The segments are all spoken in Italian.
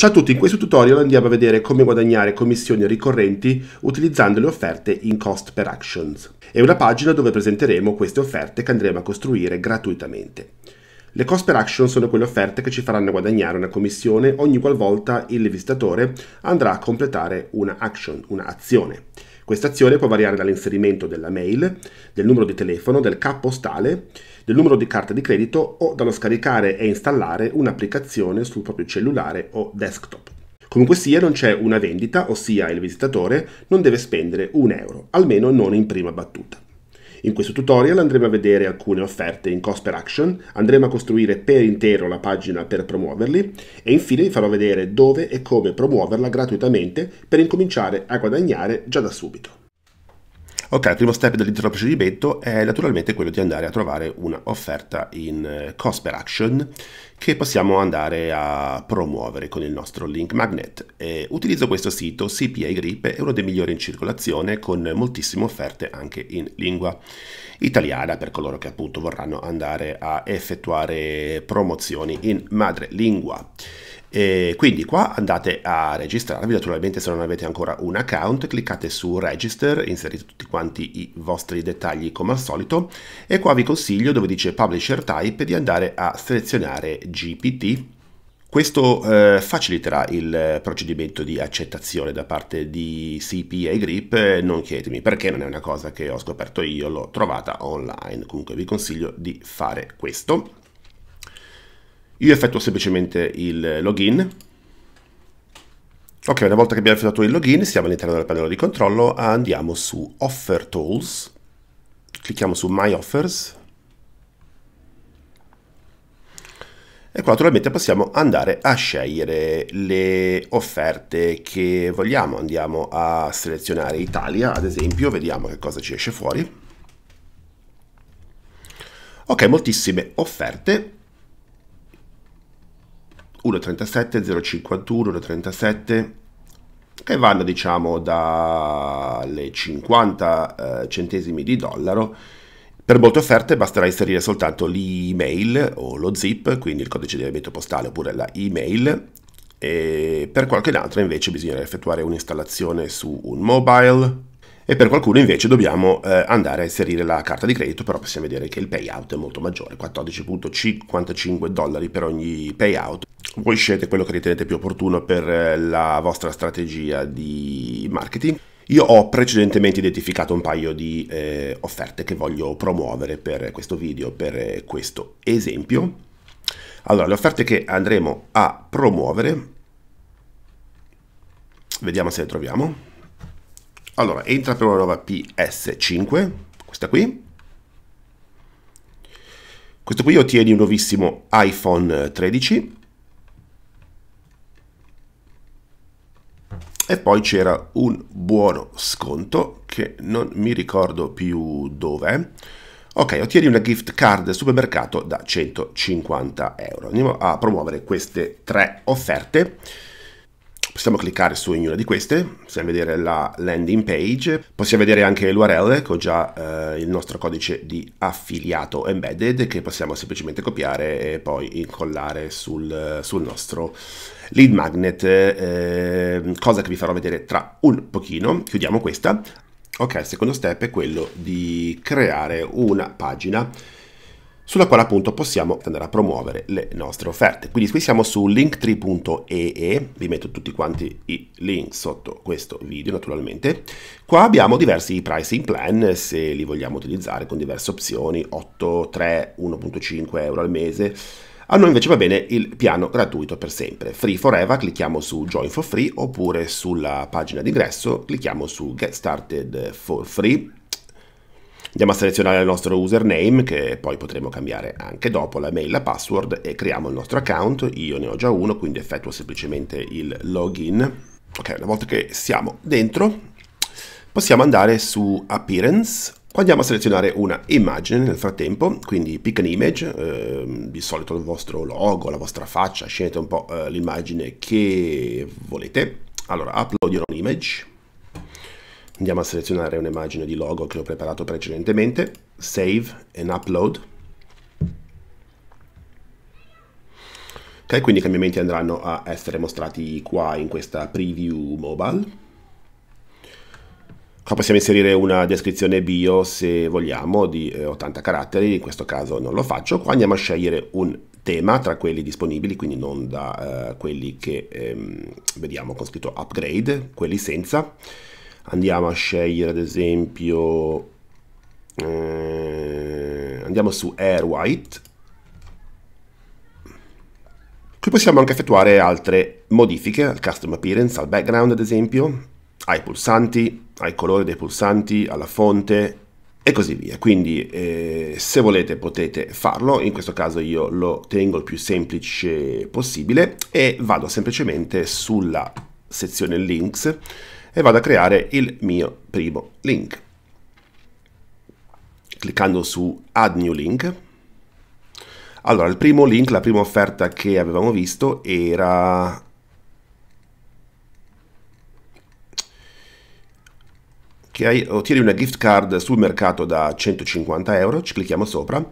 Ciao a tutti, in questo tutorial andiamo a vedere come guadagnare commissioni ricorrenti utilizzando le offerte in Cost per Actions. È una pagina dove presenteremo queste offerte che andremo a costruire gratuitamente. Le cost per action sono quelle offerte che ci faranno guadagnare una commissione ogni qualvolta il visitatore andrà a completare una action, un'azione. Questa azione può variare dall'inserimento della mail, del numero di telefono, del capo postale, del numero di carta di credito o dallo scaricare e installare un'applicazione sul proprio cellulare o desktop. Comunque sia, non c'è una vendita, ossia il visitatore non deve spendere un euro, almeno non in prima battuta. In questo tutorial andremo a vedere alcune offerte in cost per action, andremo a costruire per intero la pagina per promuoverli e infine vi farò vedere dove e come promuoverla gratuitamente per incominciare a guadagnare già da subito. Ok, il primo step dell'intero procedimento è naturalmente quello di andare a trovare un'offerta in eh, cost per action che possiamo andare a promuovere con il nostro link magnet. E utilizzo questo sito, CPA Grip è uno dei migliori in circolazione con moltissime offerte anche in lingua italiana per coloro che appunto vorranno andare a effettuare promozioni in madrelingua. E quindi qua andate a registrarvi, naturalmente se non avete ancora un account cliccate su register, inserite tutti quanti i vostri dettagli come al solito e qua vi consiglio dove dice publisher type di andare a selezionare GPT questo eh, faciliterà il procedimento di accettazione da parte di CPA e Grip, eh, non chiedetemi perché, non è una cosa che ho scoperto io, l'ho trovata online, comunque vi consiglio di fare questo. Io effettuo semplicemente il login. Ok, una volta che abbiamo effettuato il login, siamo all'interno della pannella di controllo, andiamo su Offer Tools, clicchiamo su My Offers, e qua naturalmente possiamo andare a scegliere le offerte che vogliamo. Andiamo a selezionare Italia, ad esempio, vediamo che cosa ci esce fuori. Ok, moltissime offerte, 1.37, 0.51, 1.37 che vanno diciamo dalle 50 eh, centesimi di dollaro. Per molte offerte basterà inserire soltanto l'email o lo zip, quindi il codice di elemento postale oppure la email e per qualche altra invece bisognerà effettuare un'installazione su un mobile e per qualcuno invece dobbiamo eh, andare a inserire la carta di credito, però possiamo vedere che il payout è molto maggiore, 14.55 dollari per ogni payout. Voi scegliete quello che ritenete più opportuno per eh, la vostra strategia di marketing. Io ho precedentemente identificato un paio di eh, offerte che voglio promuovere per questo video, per questo esempio. Allora, le offerte che andremo a promuovere, vediamo se le troviamo. Allora, entra per una nuova PS5, questa qui. Questo qui ottieni un nuovissimo iPhone 13. E poi c'era un buono sconto che non mi ricordo più dove. Ok, ottieni una gift card supermercato da 150 euro. Andiamo a promuovere queste tre offerte. Possiamo cliccare su ognuna di queste, possiamo vedere la landing page, possiamo vedere anche l'URL che ho già eh, il nostro codice di affiliato embedded che possiamo semplicemente copiare e poi incollare sul, sul nostro lead magnet, eh, cosa che vi farò vedere tra un pochino. Chiudiamo questa. Ok, il secondo step è quello di creare una pagina sulla quale appunto possiamo andare a promuovere le nostre offerte. Quindi qui siamo su linktree.ee, vi metto tutti quanti i link sotto questo video naturalmente. Qua abbiamo diversi pricing plan se li vogliamo utilizzare con diverse opzioni, 8, 3, 1.5 euro al mese. A noi invece va bene il piano gratuito per sempre. Free Forever, clicchiamo su Join for Free oppure sulla pagina d'ingresso clicchiamo su Get Started for Free Andiamo a selezionare il nostro username che poi potremo cambiare anche dopo, la mail, la password e creiamo il nostro account. Io ne ho già uno, quindi effettuo semplicemente il login. Ok, una volta che siamo dentro possiamo andare su Appearance Andiamo a selezionare una immagine nel frattempo, quindi pick an image, eh, di solito il vostro logo, la vostra faccia, scegliete un po' eh, l'immagine che volete. Allora, upload your own image, Andiamo a selezionare un'immagine di logo che ho preparato precedentemente, save and upload. Ok, quindi i cambiamenti andranno a essere mostrati qua in questa preview mobile. Qua possiamo inserire una descrizione bio se vogliamo di 80 eh, caratteri, in questo caso non lo faccio. Qua andiamo a scegliere un tema tra quelli disponibili, quindi non da eh, quelli che ehm, vediamo con scritto upgrade, quelli senza andiamo a scegliere ad esempio eh, andiamo su air white qui possiamo anche effettuare altre modifiche al custom appearance al background ad esempio ai pulsanti ai colori dei pulsanti alla fonte e così via quindi eh, se volete potete farlo in questo caso io lo tengo il più semplice possibile e vado semplicemente sulla sezione links e vado a creare il mio primo link. Cliccando su Add New Link. Allora, il primo link, la prima offerta che avevamo visto era... che ottieni una gift card sul mercato da 150 euro, ci clicchiamo sopra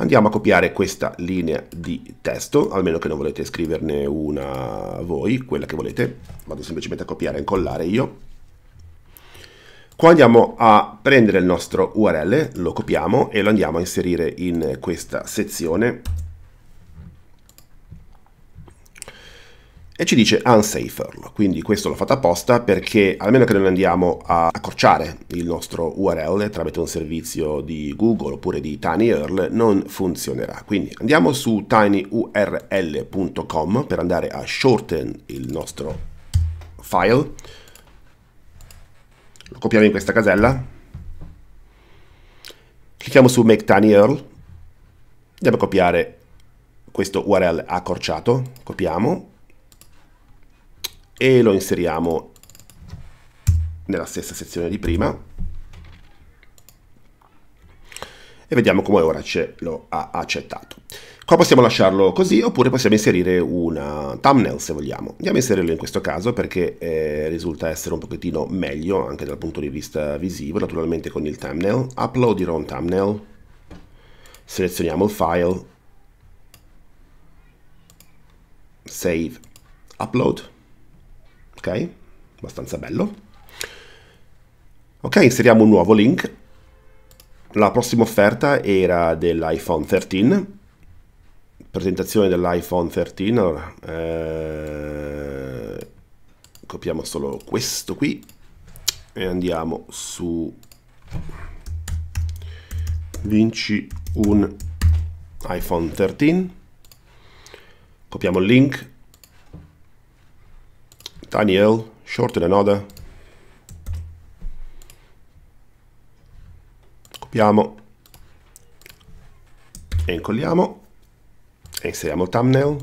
andiamo a copiare questa linea di testo, almeno che non volete scriverne una voi, quella che volete, vado semplicemente a copiare e incollare io. Qua andiamo a prendere il nostro URL, lo copiamo e lo andiamo a inserire in questa sezione e ci dice unsaferlo, quindi questo l'ho fatto apposta perché almeno che noi andiamo a accorciare il nostro URL tramite un servizio di Google oppure di TinyURL non funzionerà. Quindi andiamo su tinyurl.com per andare a shorten il nostro file, lo copiamo in questa casella, clicchiamo su make tinyurl, andiamo a copiare questo URL accorciato, copiamo, e lo inseriamo nella stessa sezione di prima e vediamo come ora ce lo ha accettato. Qua possiamo lasciarlo così oppure possiamo inserire una thumbnail se vogliamo. Andiamo a inserirlo in questo caso perché eh, risulta essere un pochettino meglio anche dal punto di vista visivo, naturalmente con il thumbnail. Uploadirò un thumbnail, selezioniamo il file, save, upload ok? Abbastanza bello. Ok, inseriamo un nuovo link. La prossima offerta era dell'iPhone 13. Presentazione dell'iPhone 13. Allora, eh, copiamo solo questo qui e andiamo su vinci un iPhone 13 copiamo il link tiny L, shorten another. Copiamo e incolliamo e inseriamo thumbnail.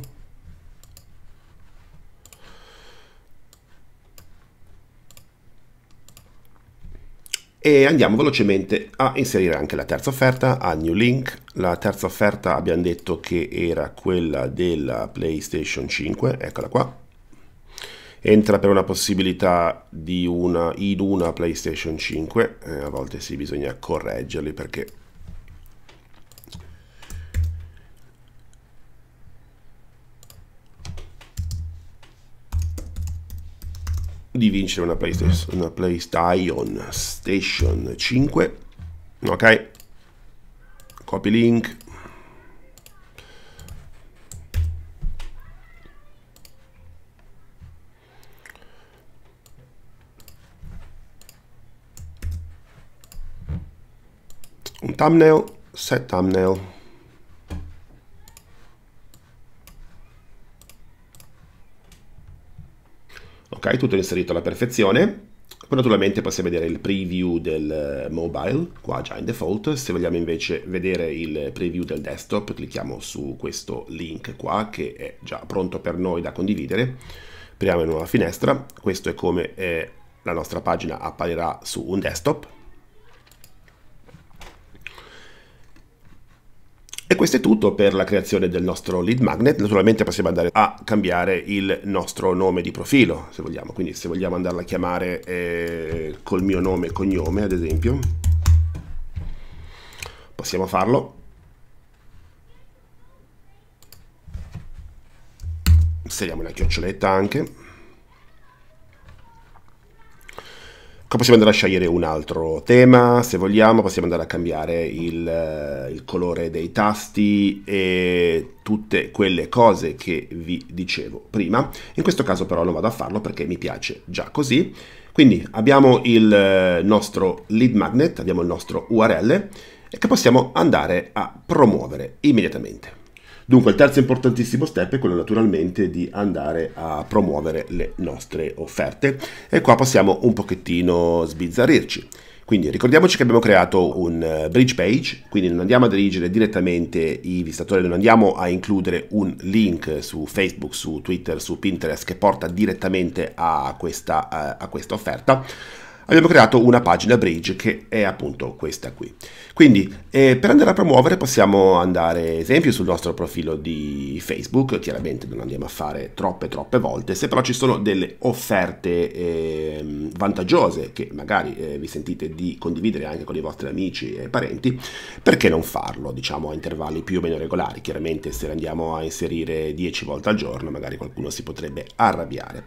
E andiamo velocemente a inserire anche la terza offerta a new link la terza offerta abbiamo detto che era quella della playstation 5 eccola qua entra per una possibilità di una, in una PlayStation 5, eh, a volte sì, bisogna correggerli perché... di vincere una PlayStation, una PlayStation 5, ok? Copy link, un thumbnail, set thumbnail. Ok, tutto inserito alla perfezione. naturalmente possiamo vedere il preview del eh, mobile, qua già in default. Se vogliamo invece vedere il preview del desktop, clicchiamo su questo link qua che è già pronto per noi da condividere. Apriamo una nuova finestra, questo è come eh, la nostra pagina apparirà su un desktop. E questo è tutto per la creazione del nostro lead magnet. Naturalmente possiamo andare a cambiare il nostro nome di profilo, se vogliamo. Quindi se vogliamo andarla a chiamare eh, col mio nome e cognome, ad esempio, possiamo farlo. Inseriamo una chioccioletta anche. possiamo andare a scegliere un altro tema, se vogliamo possiamo andare a cambiare il, eh, il colore dei tasti e tutte quelle cose che vi dicevo prima. In questo caso però non vado a farlo perché mi piace già così. Quindi abbiamo il eh, nostro lead magnet, abbiamo il nostro URL e che possiamo andare a promuovere immediatamente. Dunque, il terzo importantissimo step è quello naturalmente di andare a promuovere le nostre offerte e qua possiamo un pochettino sbizzarrirci. Quindi ricordiamoci che abbiamo creato un eh, bridge page, quindi non andiamo a dirigere direttamente i visitatori, non andiamo a includere un link su Facebook, su Twitter, su Pinterest che porta direttamente a questa, eh, a questa offerta, abbiamo creato una pagina bridge che è appunto questa qui. Quindi eh, per andare a promuovere possiamo andare esempio sul nostro profilo di Facebook, chiaramente non andiamo a fare troppe troppe volte, se però ci sono delle offerte eh, vantaggiose che magari eh, vi sentite di condividere anche con i vostri amici e parenti, perché non farlo diciamo a intervalli più o meno regolari? Chiaramente se andiamo a inserire 10 volte al giorno magari qualcuno si potrebbe arrabbiare.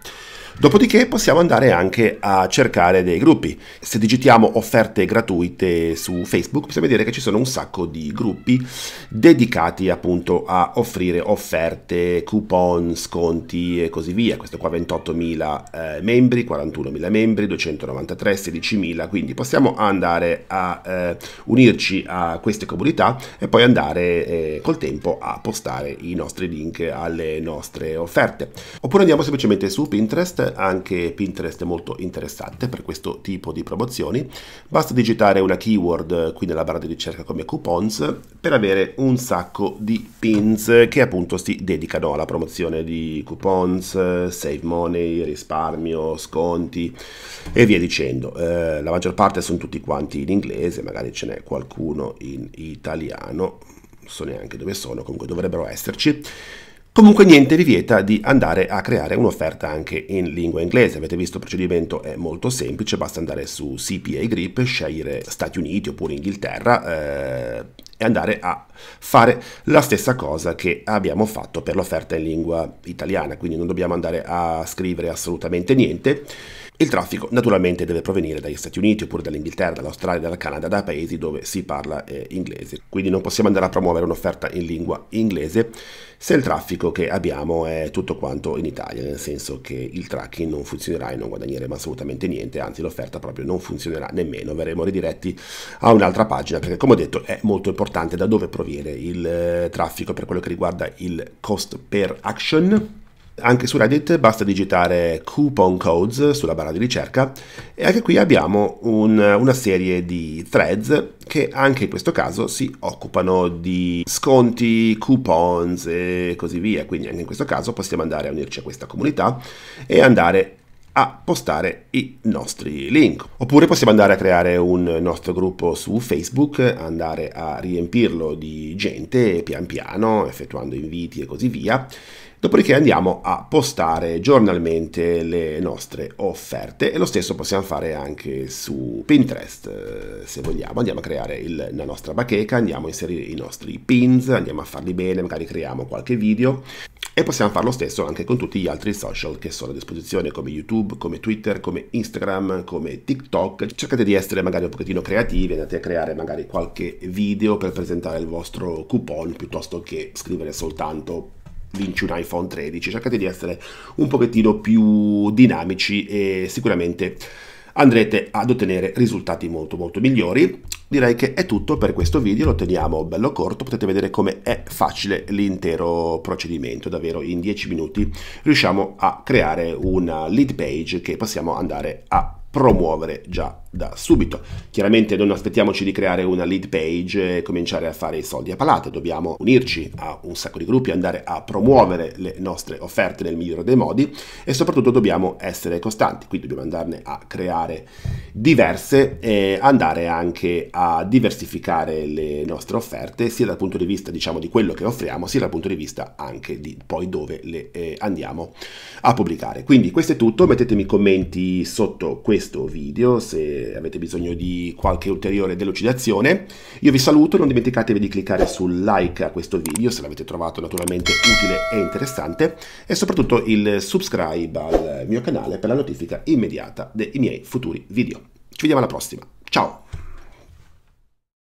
Dopodiché possiamo andare anche a cercare dei gruppi gruppi. Se digitiamo offerte gratuite su Facebook, possiamo vedere che ci sono un sacco di gruppi dedicati appunto a offrire offerte, coupon, sconti e così via. Questo qua 28.000 eh, membri, 41.000 membri, 293, 16.000, quindi possiamo andare a eh, unirci a queste comunità e poi andare eh, col tempo a postare i nostri link alle nostre offerte. Oppure andiamo semplicemente su Pinterest, anche Pinterest è molto interessante per questo tipo di promozioni, basta digitare una keyword eh, qui nella barra di ricerca come coupons per avere un sacco di pins che appunto si dedicano alla promozione di coupons, eh, save money, risparmio, sconti e via dicendo. Eh, la maggior parte sono tutti quanti in inglese, magari ce n'è qualcuno in italiano, non so neanche dove sono, comunque dovrebbero esserci. Comunque niente vi vieta di andare a creare un'offerta anche in lingua inglese, avete visto il procedimento è molto semplice, basta andare su CPA Grip, scegliere Stati Uniti oppure Inghilterra eh, e andare a fare la stessa cosa che abbiamo fatto per l'offerta in lingua italiana, quindi non dobbiamo andare a scrivere assolutamente niente. Il traffico naturalmente deve provenire dagli Stati Uniti oppure dall'Inghilterra, dall'Australia, dal Canada, da paesi dove si parla eh, inglese. Quindi non possiamo andare a promuovere un'offerta in lingua inglese se il traffico che abbiamo è tutto quanto in Italia, nel senso che il tracking non funzionerà e non guadagneremo assolutamente niente, anzi l'offerta proprio non funzionerà nemmeno, verremo ridiretti a un'altra pagina perché come ho detto è molto importante da dove proviene il eh, traffico per quello che riguarda il cost per action anche su Reddit basta digitare coupon codes sulla barra di ricerca e anche qui abbiamo un, una serie di threads che anche in questo caso si occupano di sconti, coupons e così via. Quindi anche in questo caso possiamo andare a unirci a questa comunità e andare a postare i nostri link. Oppure possiamo andare a creare un nostro gruppo su Facebook, andare a riempirlo di gente pian piano, effettuando inviti e così via, dopodiché andiamo a postare giornalmente le nostre offerte e lo stesso possiamo fare anche su Pinterest eh, se vogliamo, andiamo a creare il, la nostra bacheca, andiamo a inserire i nostri pins, andiamo a farli bene, magari creiamo qualche video e possiamo fare lo stesso anche con tutti gli altri social che sono a disposizione come YouTube, come Twitter, come Instagram, come TikTok. Cercate di essere magari un pochettino creativi, andate a creare magari qualche video per presentare il vostro coupon piuttosto che scrivere soltanto vinci un iPhone 13. Cercate di essere un pochettino più dinamici e sicuramente andrete ad ottenere risultati molto molto migliori. Direi che è tutto per questo video, lo teniamo bello corto, potete vedere come è facile l'intero procedimento, davvero in 10 minuti riusciamo a creare una lead page che possiamo andare a promuovere già da subito. Chiaramente non aspettiamoci di creare una lead page e cominciare a fare i soldi a palate, dobbiamo unirci a un sacco di gruppi, andare a promuovere le nostre offerte nel migliore dei modi e soprattutto dobbiamo essere costanti, quindi dobbiamo andarne a creare diverse e andare anche a diversificare le nostre offerte sia dal punto di vista diciamo di quello che offriamo sia dal punto di vista anche di poi dove le eh, andiamo a pubblicare. Quindi questo è tutto, mettetemi commenti sotto questo video se avete bisogno di qualche ulteriore delucidazione. Io vi saluto, non dimenticatevi di cliccare sul like a questo video se l'avete trovato naturalmente utile e interessante e soprattutto il subscribe al mio canale per la notifica immediata dei miei futuri video. Ci vediamo alla prossima, ciao!